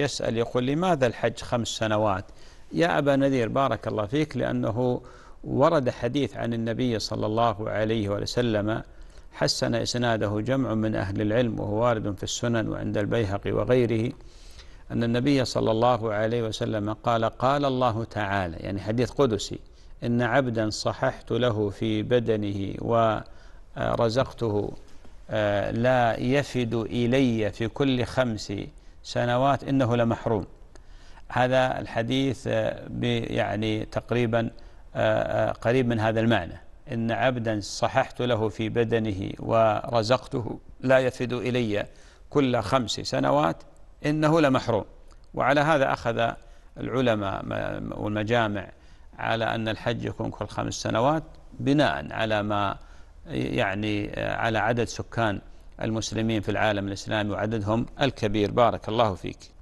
يسأل يقول لماذا الحج خمس سنوات يا أبا نذير بارك الله فيك لأنه ورد حديث عن النبي صلى الله عليه وسلم حسن إسناده جمع من أهل العلم وهو وارد في السنن وعند البيهقي وغيره أن النبي صلى الله عليه وسلم قال قال الله تعالى يعني حديث قدسي إن عبدا صححت له في بدنه ورزقته آه، لا يفد إلي في كل خمس سنوات إنه لمحروم هذا الحديث آه، يعني تقريبا آه، آه، قريب من هذا المعنى إن عبدا صححت له في بدنه ورزقته لا يفد إلي كل خمس سنوات إنه لمحروم وعلى هذا أخذ العلماء والمجامع على أن الحج يكون كل خمس سنوات بناء على ما يعني على عدد سكان المسلمين في العالم الإسلامي وعددهم الكبير بارك الله فيك